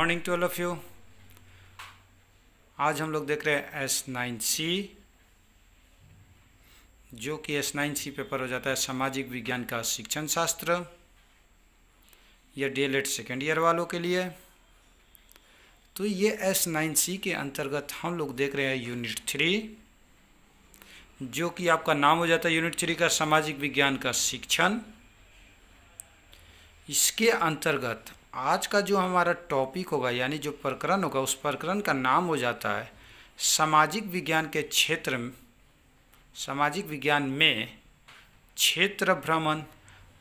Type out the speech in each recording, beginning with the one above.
morning to all of you आज हम लोग देख रहे हैं एस नाइन सी जो कि एस नाइन सी पेपर हो जाता है सामाजिक विज्ञान का शिक्षण शास्त्र यह डी सेकंड सेकेंड ईयर वालों के लिए तो ये एस नाइन सी के अंतर्गत हम लोग देख रहे हैं यूनिट थ्री जो कि आपका नाम हो जाता है यूनिट थ्री का सामाजिक विज्ञान का शिक्षण इसके अंतर्गत आज का जो हमारा टॉपिक होगा यानी जो प्रकरण होगा उस प्रकरण का नाम हो जाता है सामाजिक विज्ञान के क्षेत्र सामाजिक विज्ञान में क्षेत्र भ्रमण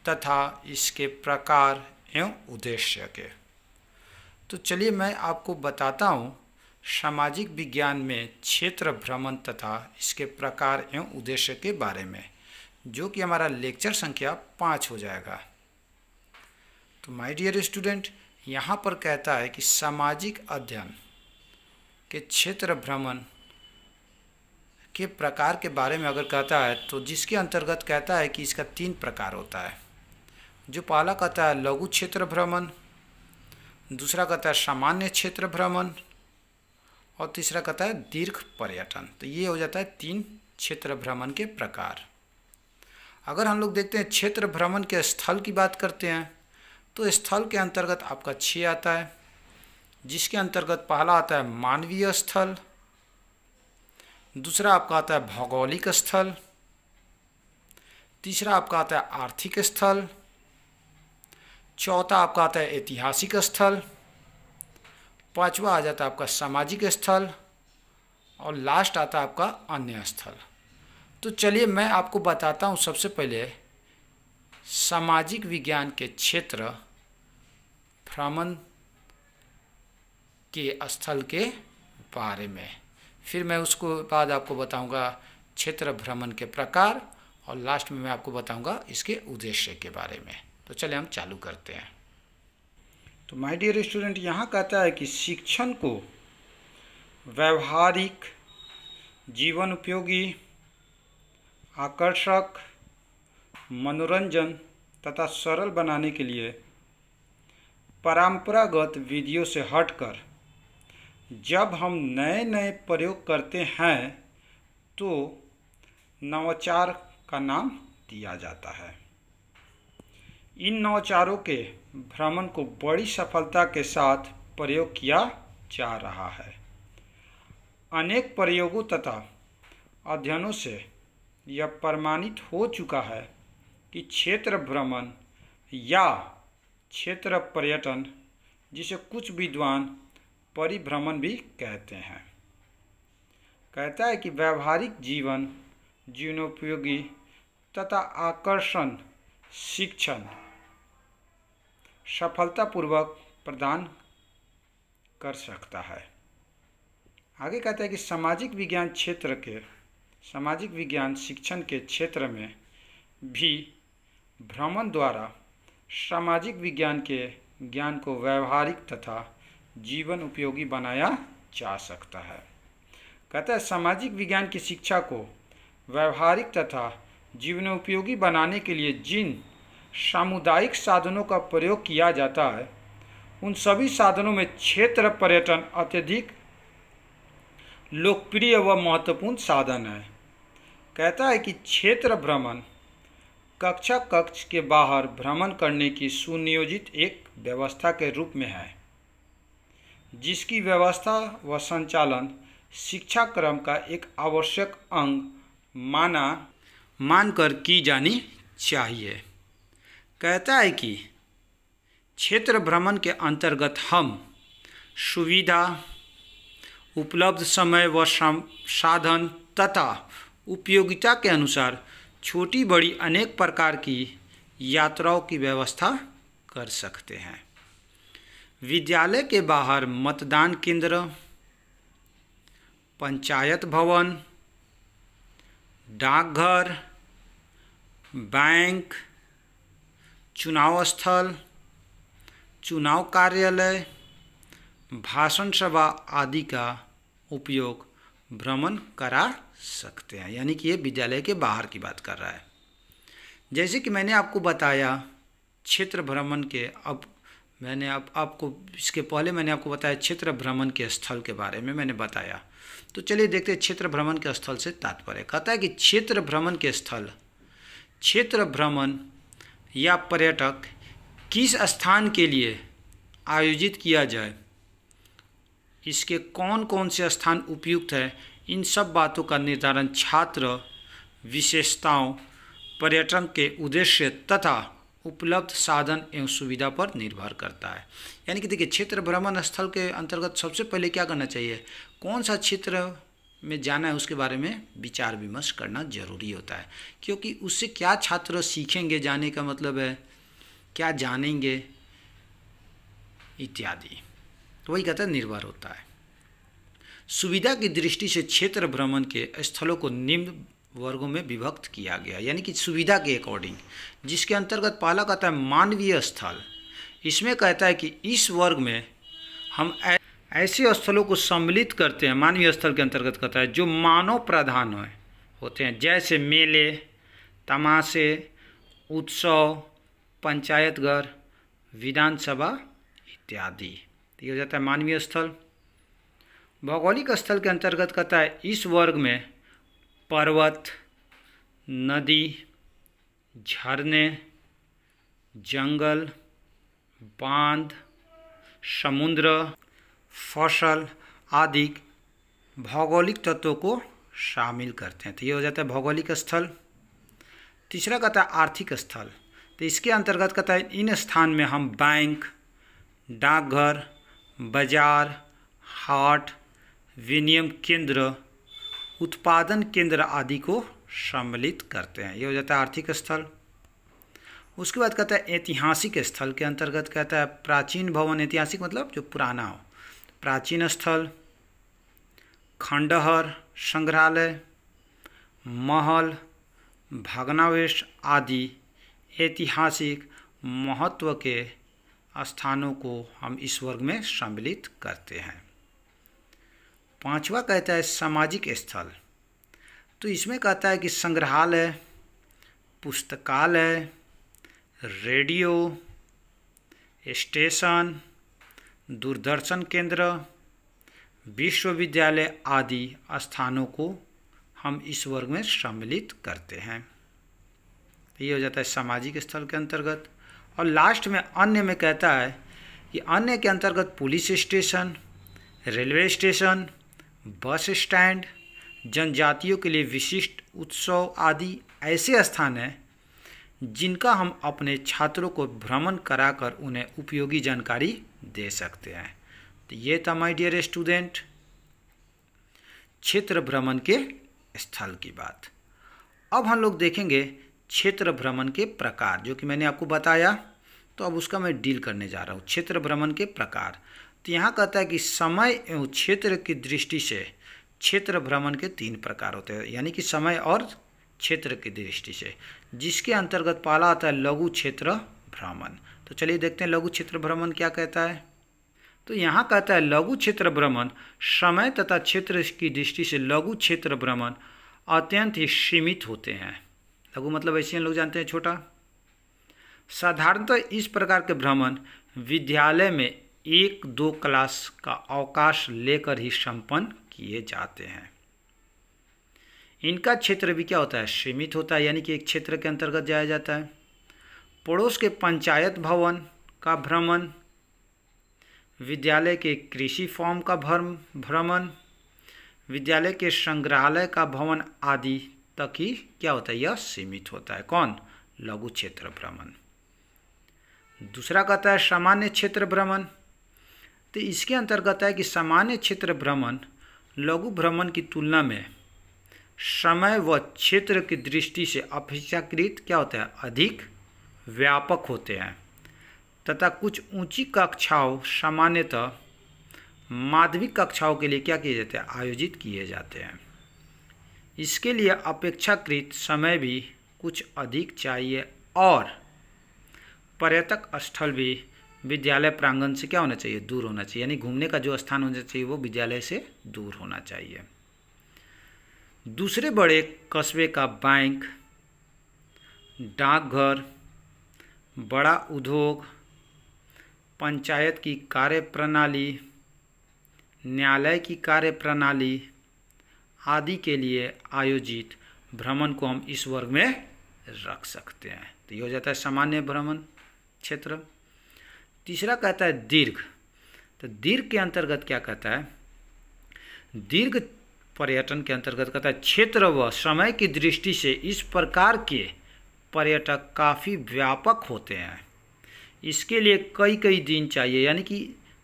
तथा इसके प्रकार एवं उद्देश्य के तो चलिए मैं आपको बताता हूँ सामाजिक विज्ञान में क्षेत्र भ्रमण तथा इसके प्रकार एवं उद्देश्य के बारे में जो कि हमारा लेक्चर संख्या पाँच हो जाएगा तो माय डियर स्टूडेंट यहाँ पर कहता है कि सामाजिक अध्ययन के क्षेत्र भ्रमण के प्रकार के बारे में अगर कहता है तो जिसके अंतर्गत कहता है कि इसका तीन प्रकार होता है जो पहला कहता है लघु क्षेत्र भ्रमण दूसरा कहता है सामान्य क्षेत्र भ्रमण और तीसरा कहता है दीर्घ पर्यटन तो ये हो जाता है तीन क्षेत्र भ्रमण के प्रकार अगर हम लोग देखते हैं क्षेत्र भ्रमण के स्थल की बात करते हैं तो स्थल के अंतर्गत आपका छः आता है जिसके अंतर्गत पहला आता है मानवीय स्थल दूसरा आपका आता है भौगोलिक स्थल तीसरा आपका आता है आर्थिक स्थल चौथा आपका आता है ऐतिहासिक स्थल पांचवा आ जाता है आपका सामाजिक स्थल और लास्ट आता है आपका अन्य स्थल तो चलिए मैं आपको बताता हूँ सबसे पहले सामाजिक विज्ञान के क्षेत्र भ्रमण के स्थल के बारे में फिर मैं उसको बाद आपको बताऊंगा क्षेत्र भ्रमण के प्रकार और लास्ट में मैं आपको बताऊंगा इसके उद्देश्य के बारे में तो चले हम चालू करते हैं तो माय डियर स्टूडेंट यहाँ कहता है कि शिक्षण को व्यवहारिक जीवन उपयोगी आकर्षक मनोरंजन तथा सरल बनाने के लिए परंपरागत विधियों से हटकर जब हम नए नए प्रयोग करते हैं तो नवाचार का नाम दिया जाता है इन नवाचारों के भ्रमण को बड़ी सफलता के साथ प्रयोग किया जा रहा है अनेक प्रयोगों तथा अध्ययनों से यह प्रमाणित हो चुका है कि क्षेत्र भ्रमण या क्षेत्र पर्यटन जिसे कुछ विद्वान परिभ्रमण भी कहते हैं कहता है कि व्यावहारिक जीवन जीवनोपयोगी तथा आकर्षण शिक्षण सफलतापूर्वक प्रदान कर सकता है आगे कहता है कि सामाजिक विज्ञान क्षेत्र के सामाजिक विज्ञान शिक्षण के क्षेत्र में भी भ्रमण द्वारा सामाजिक विज्ञान के ज्ञान को व्यवहारिक तथा जीवन उपयोगी बनाया जा सकता है कहता है सामाजिक विज्ञान की शिक्षा को व्यवहारिक तथा जीवन उपयोगी बनाने के लिए जिन सामुदायिक साधनों का प्रयोग किया जाता है उन सभी साधनों में क्षेत्र पर्यटन अत्यधिक लोकप्रिय व महत्वपूर्ण साधन है कहता है कि क्षेत्र भ्रमण कक्षा कक्ष के बाहर भ्रमण करने की सुनियोजित एक व्यवस्था के रूप में है जिसकी व्यवस्था व संचालन शिक्षा क्रम का एक आवश्यक अंग माना मानकर की जानी चाहिए कहता है कि क्षेत्र भ्रमण के अंतर्गत हम सुविधा उपलब्ध समय व साधन तथा उपयोगिता के अनुसार छोटी बड़ी अनेक प्रकार की यात्राओं की व्यवस्था कर सकते हैं विद्यालय के बाहर मतदान केंद्र पंचायत भवन डाकघर बैंक चुनाव स्थल चुनाव कार्यालय भाषण सभा आदि का उपयोग भ्रमण करा सकते हैं यानी कि ये विद्यालय के बाहर की बात कर रहा है जैसे कि मैंने आपको बताया क्षेत्र भ्रमण के अब मैंने आप, आपको इसके पहले मैंने आपको बताया क्षेत्र भ्रमण के स्थल के बारे में मैंने बताया तो चलिए देखते हैं क्षेत्र भ्रमण के स्थल से तात्पर्य कहता है कि क्षेत्र भ्रमण के स्थल क्षेत्र भ्रमण या पर्यटक किस स्थान के लिए आयोजित किया जाए इसके कौन कौन से स्थान उपयुक्त है इन सब बातों का निर्धारण छात्र विशेषताओं पर्यटन के उद्देश्य तथा उपलब्ध साधन एवं सुविधा पर निर्भर करता है यानी कि देखिए क्षेत्र भ्रमण स्थल के अंतर्गत सबसे पहले क्या करना चाहिए कौन सा क्षेत्र में जाना है उसके बारे में विचार विमर्श करना जरूरी होता है क्योंकि उससे क्या छात्र सीखेंगे जाने का मतलब है क्या जानेंगे इत्यादि तो वही कहता है निर्भर होता है सुविधा की दृष्टि से क्षेत्र भ्रमण के स्थलों को निम्न वर्गों में विभक्त किया गया यानी कि सुविधा के अकॉर्डिंग जिसके अंतर्गत पहला कहता है मानवीय स्थल इसमें कहता है कि इस वर्ग में हम ऐसे स्थलों को सम्मिलित करते हैं मानवीय स्थल के अंतर्गत कहता है जो मानव प्रधान है, होते हैं जैसे मेले तमाशे उत्सव पंचायत घर विधानसभा इत्यादि तो ये हो जाता है मानवीय स्थल भौगोलिक स्थल के अंतर्गत कहता है इस वर्ग में पर्वत नदी झरने जंगल बांध समुद्र फसल आदि भौगोलिक तत्वों को शामिल करते हैं तो ये हो जाता है भौगोलिक स्थल तीसरा कहता है आर्थिक स्थल तो इसके अंतर्गत कहता है इन स्थान में हम बैंक डाकघर बाजार हाट विनियम केंद्र उत्पादन केंद्र आदि को सम्मिलित करते हैं ये हो जाता है आर्थिक स्थल उसके बाद कहता है ऐतिहासिक स्थल के अंतर्गत कहता है प्राचीन भवन ऐतिहासिक मतलब जो पुराना हो प्राचीन स्थल खंडहर संग्रहालय महल भगनावेश आदि ऐतिहासिक महत्व के स्थानों को हम इस वर्ग में सम्मिलित करते हैं पांचवा कहता है सामाजिक स्थल तो इसमें कहता है कि संग्रहालय पुस्तकालय रेडियो स्टेशन दूरदर्शन केंद्र विश्वविद्यालय आदि स्थानों को हम इस वर्ग में सम्मिलित करते हैं ये हो जाता है सामाजिक स्थल के अंतर्गत और लास्ट में अन्य में कहता है कि अन्य के अंतर्गत police station railway station bus stand जनजातियों के लिए विशिष्ट उत्सव आदि ऐसे स्थान हैं जिनका हम अपने छात्रों को भ्रमण कराकर उन्हें उपयोगी जानकारी दे सकते हैं तो ये था माय डियर स्टूडेंट क्षेत्र भ्रमण के स्थल की बात अब हम लोग देखेंगे क्षेत्र भ्रमण के प्रकार जो कि मैंने आपको बताया तो अब उसका मैं डील करने जा रहा हूँ क्षेत्र भ्रमण के प्रकार तो यहाँ कहता है कि समय एवं क्षेत्र की दृष्टि से क्षेत्र भ्रमण के तीन प्रकार होते हैं यानी कि समय और क्षेत्र की दृष्टि से जिसके अंतर्गत पाला आता है लघु क्षेत्र भ्रमण तो चलिए देखते हैं लघु क्षेत्र भ्रमण क्या कहता है तो यहाँ कहता है लघु क्षेत्र भ्रमण समय तथा क्षेत्र की दृष्टि से लघु क्षेत्र भ्रमण अत्यंत ही सीमित होते हैं लघु मतलब एशियन लोग जानते हैं छोटा साधारणतः इस प्रकार के भ्रमण विद्यालय में एक दो क्लास का अवकाश लेकर ही संपन्न किए जाते हैं इनका क्षेत्र भी क्या होता है सीमित होता है यानी कि एक क्षेत्र के अंतर्गत जाया जाता है पड़ोस के पंचायत भवन का भ्रमण विद्यालय के कृषि फॉर्म का भ्रम भ्रमण विद्यालय के संग्रहालय का भवन आदि तक ही क्या होता है यह सीमित होता है कौन लघु क्षेत्र भ्रमण दूसरा कहता है सामान्य क्षेत्र भ्रमण तो इसके अंतर्गत है कि सामान्य क्षेत्र भ्रमण लघु भ्रमण की तुलना में समय व क्षेत्र की दृष्टि से अपेक्षाकृत क्या होता है अधिक व्यापक होते हैं तथा कुछ ऊंची कक्षाओं सामान्यतः माध्यमिक कक्षाओं के लिए क्या किए जाते हैं आयोजित किए जाते हैं इसके लिए अपेक्षाकृत समय भी कुछ अधिक चाहिए और पर्यटक स्थल भी विद्यालय प्रांगण से क्या होना चाहिए दूर होना चाहिए यानी घूमने का जो स्थान होना चाहिए वो विद्यालय से दूर होना चाहिए दूसरे बड़े कस्बे का बैंक डाकघर बड़ा उद्योग पंचायत की कार्यप्रणाली न्यायालय की कार्यप्रणाली आदि के लिए आयोजित भ्रमण को हम इस वर्ग में रख सकते हैं तो ये हो जाता है सामान्य भ्रमण क्षेत्र तीसरा कहता है दीर्घ तो दीर्घ के अंतर्गत क्या कहता है दीर्घ पर्यटन के अंतर्गत कहता है क्षेत्र व समय की दृष्टि से इस प्रकार के पर्यटक काफ़ी व्यापक होते हैं इसके लिए कई कई दिन चाहिए यानी कि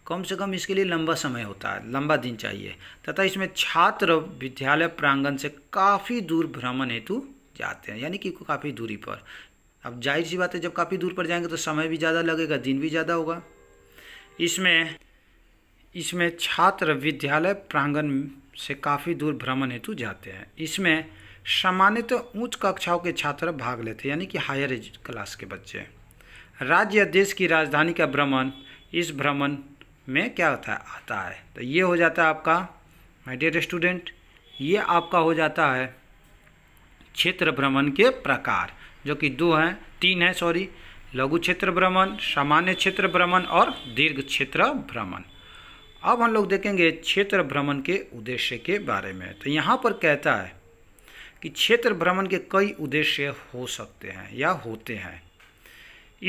कम से कम इसके लिए लंबा समय होता है लंबा दिन चाहिए तथा इसमें छात्र विद्यालय प्रांगण से काफ़ी दूर भ्रमण हेतु जाते हैं यानी कि काफ़ी दूरी पर अब जाहिर सी बात है जब काफ़ी दूर पर जाएंगे तो समय भी ज़्यादा लगेगा दिन भी ज़्यादा होगा इसमें इसमें छात्र विद्यालय प्रांगण से काफ़ी दूर भ्रमण हेतु जाते हैं इसमें सामान्यतः उच्च कक्षाओं के छात्र भाग लेते हैं यानी कि हायर क्लास के बच्चे राज्य देश की राजधानी का भ्रमण इस भ्रमण में क्या होता है आता है तो ये हो जाता है आपका माई डियर स्टूडेंट ये आपका हो जाता है क्षेत्र भ्रमण के प्रकार जो कि दो हैं तीन हैं सॉरी लघु क्षेत्र भ्रमण सामान्य क्षेत्र भ्रमण और दीर्घ क्षेत्र भ्रमण अब हम लोग देखेंगे क्षेत्र भ्रमण के उद्देश्य के बारे में तो यहाँ पर कहता है कि क्षेत्र भ्रमण के कई उद्देश्य हो सकते हैं या होते हैं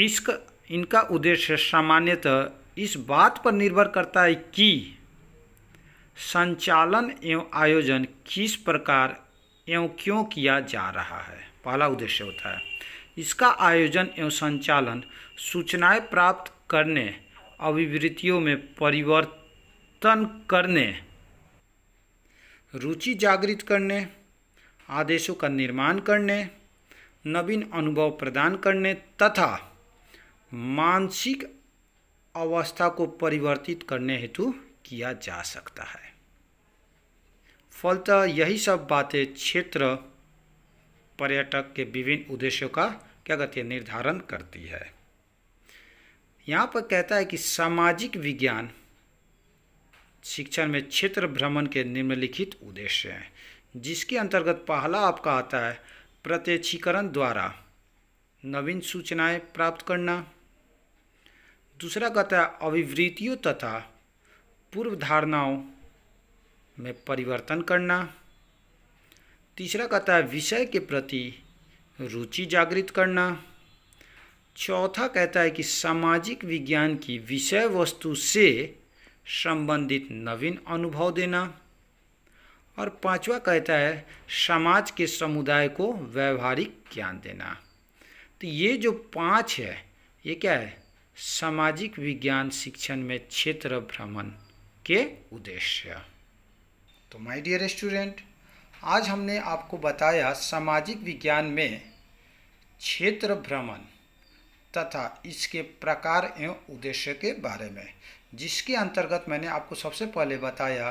इसका इनका उद्देश्य सामान्यतः इस बात पर निर्भर करता है कि संचालन एवं आयोजन किस प्रकार एवं क्यों किया जा रहा है पहला उद्देश्य होता है इसका आयोजन एवं संचालन सूचनाएं प्राप्त करने अभिवृत्तियों में परिवर्तन करने रुचि जागृत करने आदेशों का निर्माण करने नवीन अनुभव प्रदान करने तथा मानसिक अवस्था को परिवर्तित करने हेतु किया जा सकता है फलतः यही सब बातें क्षेत्र पर्यटक के विभिन्न उद्देश्यों का क्या कहते हैं निर्धारण करती है यहाँ पर कहता है कि सामाजिक विज्ञान शिक्षण में क्षेत्र भ्रमण के निम्नलिखित उद्देश्य हैं जिसके अंतर्गत पहला आपका आता है प्रत्यक्षीकरण द्वारा नवीन सूचनाएं प्राप्त करना दूसरा कहता है अभिवृत्तियों तथा पूर्व धारणाओं में परिवर्तन करना तीसरा कहता है विषय के प्रति रुचि जागृत करना चौथा कहता है कि सामाजिक विज्ञान की विषय वस्तु से संबंधित नवीन अनुभव देना और पांचवा कहता है समाज के समुदाय को व्यवहारिक ज्ञान देना तो ये जो पांच है ये क्या है सामाजिक विज्ञान शिक्षण में क्षेत्र भ्रमण के उद्देश्य तो माय डियर स्टूडेंट आज हमने आपको बताया सामाजिक विज्ञान में क्षेत्र भ्रमण तथा इसके प्रकार एवं उद्देश्य के बारे में जिसके अंतर्गत मैंने आपको सबसे पहले बताया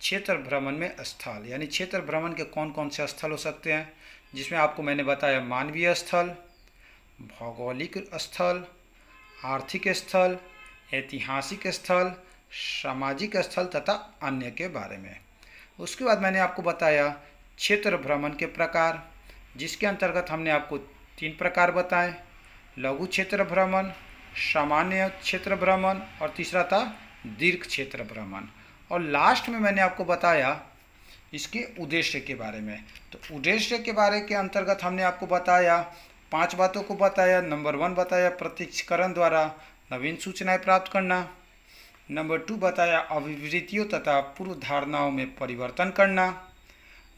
क्षेत्र भ्रमण में स्थल यानी क्षेत्र भ्रमण के कौन कौन से स्थल हो सकते हैं जिसमें आपको मैंने बताया मानवीय स्थल भौगोलिक स्थल आर्थिक स्थल ऐतिहासिक स्थल सामाजिक स्थल तथा अन्य के बारे में उसके बाद मैंने आपको बताया क्षेत्र भ्रमण के प्रकार जिसके अंतर्गत हमने आपको तीन प्रकार बताए लघु क्षेत्र भ्रमण सामान्य क्षेत्र भ्रमण और तीसरा था दीर्घ क्षेत्र भ्रमण और लास्ट में मैंने आपको बताया इसके उद्देश्य के बारे में तो उद्देश्य के बारे के अंतर्गत हमने आपको बताया पांच बातों को बताया नंबर वन बताया प्रत्यक्षकरण द्वारा नवीन सूचनाएं प्राप्त करना नंबर टू बताया अभिवृत्तियों तथा पूर्व धारणाओं में परिवर्तन करना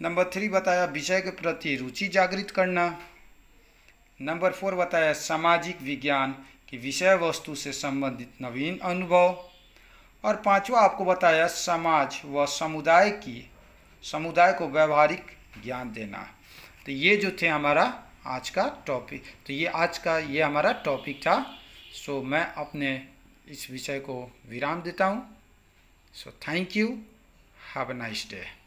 नंबर थ्री बताया विषय के प्रति रुचि जागृत करना नंबर फोर बताया सामाजिक विज्ञान की विषय वस्तु से संबंधित नवीन अनुभव और पांचवा आपको बताया समाज व समुदाय की समुदाय को व्यवहारिक ज्ञान देना तो ये जो थे हमारा आज का टॉपिक तो ये आज का ये हमारा टॉपिक था सो मैं अपने इस विषय को विराम देता हूँ so thank you have a nice day